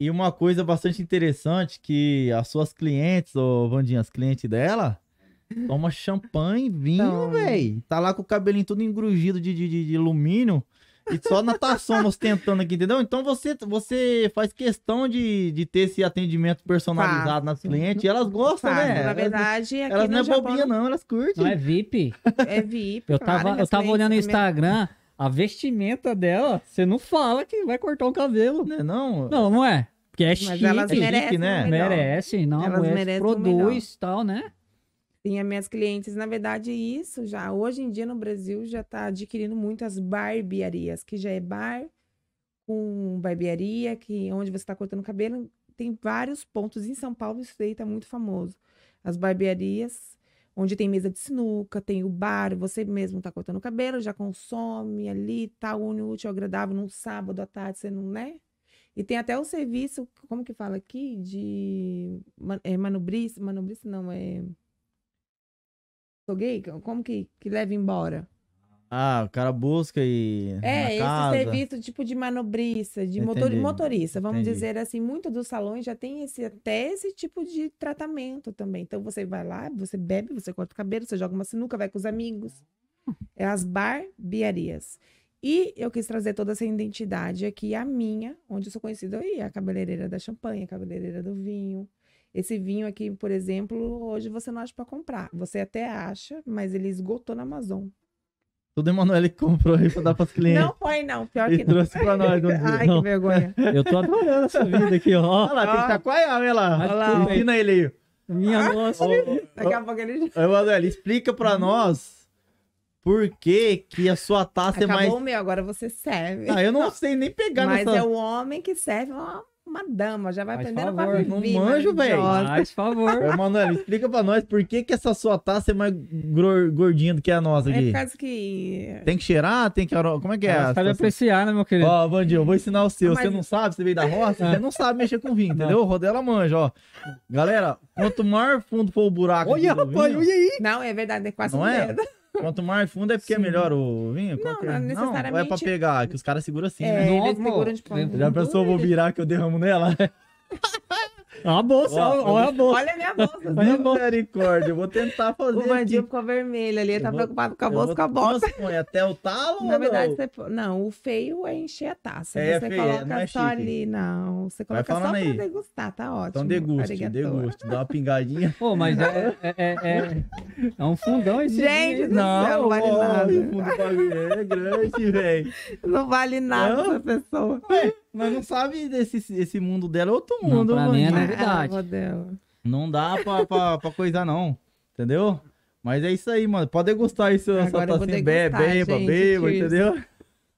E uma coisa bastante interessante que as suas clientes, ô Vandinha, as clientes dela, toma champanhe, vinho, velho. Tá lá com o cabelinho todo engrugido de, de, de alumínio e só natação ostentando aqui, entendeu? Então você, você faz questão de, de ter esse atendimento personalizado tá. nas clientes. E elas gostam, tá, né? Na verdade, elas, elas não é Japão... bobinha, não, elas curtem. Não é VIP. É VIP. Eu tava, claro, eu tava olhando o Instagram. Mesmo. A vestimenta dela, você não fala que vai cortar o cabelo. Não é não? Não, não é. Porque é Mas chique. É elas merecem, chique, né? Merecem, não. Elas merecem produz tal, né? as minhas clientes, na verdade, isso já. Hoje em dia no Brasil já está adquirindo muitas barbearias, que já é bar com barbearia, que onde você está cortando o cabelo. Tem vários pontos em São Paulo, isso aí está muito famoso. As barbearias onde tem mesa de sinuca, tem o bar, você mesmo tá cortando o cabelo, já consome ali, tá une útil, agradável num sábado à tarde, você não, né? E tem até o serviço, como que fala aqui? De é, manobrista, manobrista não, é... Sou gay? Como que, que leva embora? Ah, o cara busca e. É, esse casa. serviço tipo de manobrista, de motor, motorista, vamos Entendi. dizer assim, muitos dos salões já tem esse, até esse tipo de tratamento também. Então você vai lá, você bebe, você corta o cabelo, você joga uma sinuca, vai com os amigos. É as barbearias. E eu quis trazer toda essa identidade aqui, a minha, onde eu sou conhecida aí, a cabeleireira da champanhe, a cabeleireira do vinho. Esse vinho aqui, por exemplo, hoje você não acha para comprar. Você até acha, mas ele esgotou na Amazon. Tudo Emanuele comprou aí pra dar pros clientes. Não foi, não. Pior e que trouxe pra nós. Não, Ai, não. que vergonha. Eu tô adorando essa vida aqui, ó. Olha lá, ó. tem que tá com a olha lá. Olha lá Ensina ele aí. Minha ah, nossa. Daqui a pouco ele... Emanuele, explica pra nós por que, que a sua taça é Acabou é mais... Acabou o meu, agora você serve. Ah, eu não sei nem pegar Mas nessa... Mas é o homem que serve uma uma dama, já vai aprender aprendendo favor, pra viver. Não manjo, velho. Faz favor. Ô, Manoel, explica pra nós por que, que essa sua taça é mais gordinha do que a nossa é aqui. É por causa que... Tem que cheirar, tem que... Como é que é? é sabe apreciar, né, meu querido? Ó, Bandinho, eu vou ensinar o seu. Ah, mas... Você não sabe, você veio da roça, você ah. não sabe mexer com vinho, ah. entendeu? Rodela manja, ó. Galera, quanto maior fundo for o buraco... Olha, rapaz, olha aí. Não, é verdade, é quase não um é? Quanto mais fundo é porque é Sim. é melhor o vinho? Não, é? não necessariamente. Não, é pra pegar, que os caras seguram assim, é, né? Nossa, eles seguram, tipo, já pensou, vou virar que eu derramo nela? É a bolsa, olha, a bolsa. Olha a minha bolsa. Misericórdia, eu vou tentar fazer. O bandido ficou vermelho ali, ele tá vou, preocupado com a bolsa, vou, com a bolsa. Nossa, põe é até o talo? Na verdade, você, não, o feio é encher a taça. É, você feio, é, coloca é só chique. ali, não. Você coloca só pra degustar, tá ótimo. Então deguste, Arigatora. deguste, dá uma pingadinha. Pô, mas é, é, é, é um fundão esse Gente, não, céu, não vale ó, nada. O fundo é grande, velho. Não vale nada essa pessoa. Ué. Mas não sabe desse esse mundo dela, é outro mundo. Não, pra mano. mim é novidade. Dela. Não dá pra, pra, pra coisar, não. Entendeu? Mas é isso aí, mano. Pode gostar isso, essa tacinha. Beba, beba, beba, entendeu?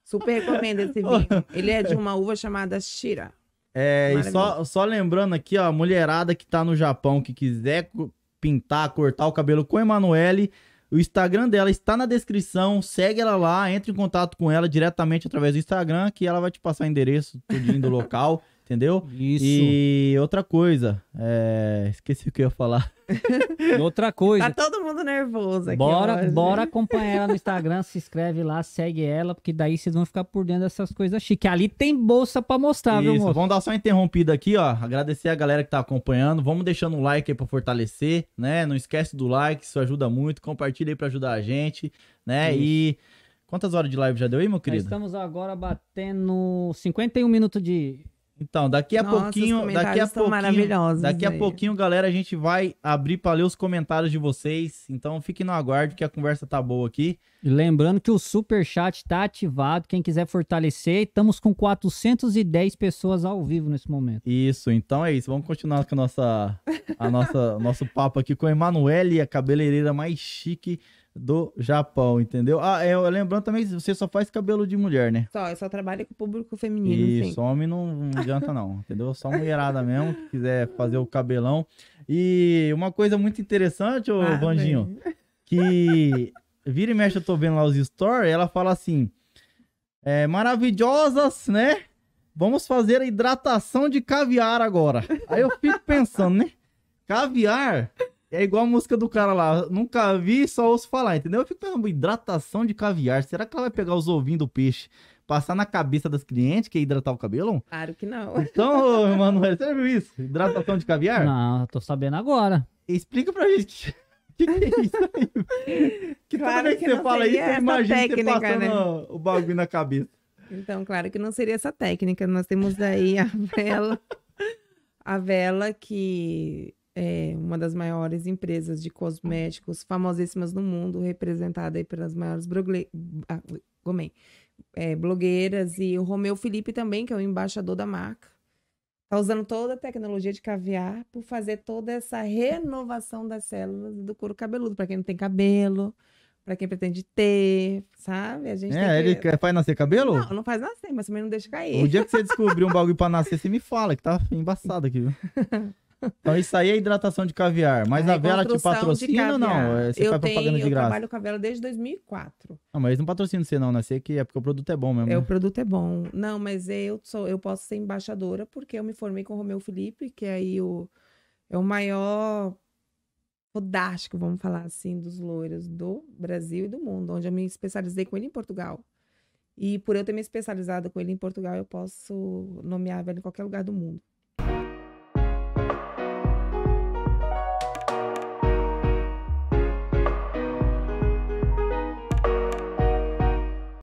Super recomendo esse vinho. Ele é de uma uva chamada Shira. É, e só, só lembrando aqui, ó, a mulherada que tá no Japão que quiser pintar, cortar o cabelo com Emanuele, o Instagram dela está na descrição. Segue ela lá, entre em contato com ela diretamente através do Instagram, que ela vai te passar o endereço tudinho do local entendeu? Isso. E outra coisa, é... esqueci o que eu ia falar. outra coisa. Tá todo mundo nervoso aqui. Bora, hoje. bora acompanhar ela no Instagram, se inscreve lá, segue ela, porque daí vocês vão ficar por dentro dessas coisas chique. Ali tem bolsa para mostrar, Isso. viu, moço? Vamos dar só uma interrompida aqui, ó. Agradecer a galera que tá acompanhando. Vamos deixando um like aí para fortalecer, né? Não esquece do like, isso ajuda muito. Compartilha aí para ajudar a gente, né? Isso. E Quantas horas de live já deu aí, meu querido? Nós estamos agora batendo 51 minutos de, então, daqui a Nossa, pouquinho, daqui a pouquinho, daqui a pouquinho, galera, a gente vai abrir para ler os comentários de vocês. Então, fiquem no aguardo que a conversa tá boa aqui. lembrando que o super chat tá ativado, quem quiser fortalecer, estamos com 410 pessoas ao vivo nesse momento. Isso, então é isso. Vamos continuar com a nossa a nossa nosso papo aqui com a Emanuele, a cabeleireira mais chique do Japão, entendeu? Ah, é, lembrando também, você só faz cabelo de mulher, né? Só, eu só trabalho com o público feminino. Isso, sim. homem não, não adianta não, entendeu? Só mulherada mesmo, que quiser fazer o cabelão. E uma coisa muito interessante, ô ah, que vira e mexe eu tô vendo lá os stories, ela fala assim, é, maravilhosas, né? Vamos fazer a hidratação de caviar agora. Aí eu fico pensando, né? Caviar é igual a música do cara lá, nunca vi, só ouço falar, entendeu? Eu fico pensando, hidratação de caviar, será que ela vai pegar os ovinhos do peixe, passar na cabeça das clientes que é hidratar o cabelo? Claro que não. Então, Manuel, você viu isso? Hidratação de caviar? Não, tô sabendo agora. Explica pra gente que, que é isso aí? Que claro que, que você fala isso, você imagina você passando né? o bagulho na cabeça. Então, claro que não seria essa técnica. Nós temos aí a vela, a vela que é uma das maiores empresas de cosméticos famosíssimas no mundo, representada aí pelas maiores brogle... ah, é? é, blogueiras, e o Romeu Felipe também, que é o embaixador da marca. Está usando toda a tecnologia de caviar por fazer toda essa renovação das células do couro cabeludo, para quem não tem cabelo, para quem pretende ter, sabe? A gente é, ele que... faz nascer cabelo? Não, não faz nascer, mas também não deixa cair. O dia que você descobrir um bagulho para nascer, você me fala, que tá embaçado aqui, viu? Então isso aí é hidratação de caviar. Mas é a, a vela te patrocina ou não? É, você eu faz tenho, de graça? Eu trabalho com a vela desde 2004. Não, mas não patrocina você não, né? Você que é porque o produto é bom mesmo. É, né? o produto é bom. Não, mas eu, sou, eu posso ser embaixadora porque eu me formei com o Romeu Felipe, que é aí o, é o maior fodástico, vamos falar assim, dos loiros do Brasil e do mundo, onde eu me especializei com ele em Portugal. E por eu ter me especializado com ele em Portugal, eu posso nomear a vela em qualquer lugar do mundo.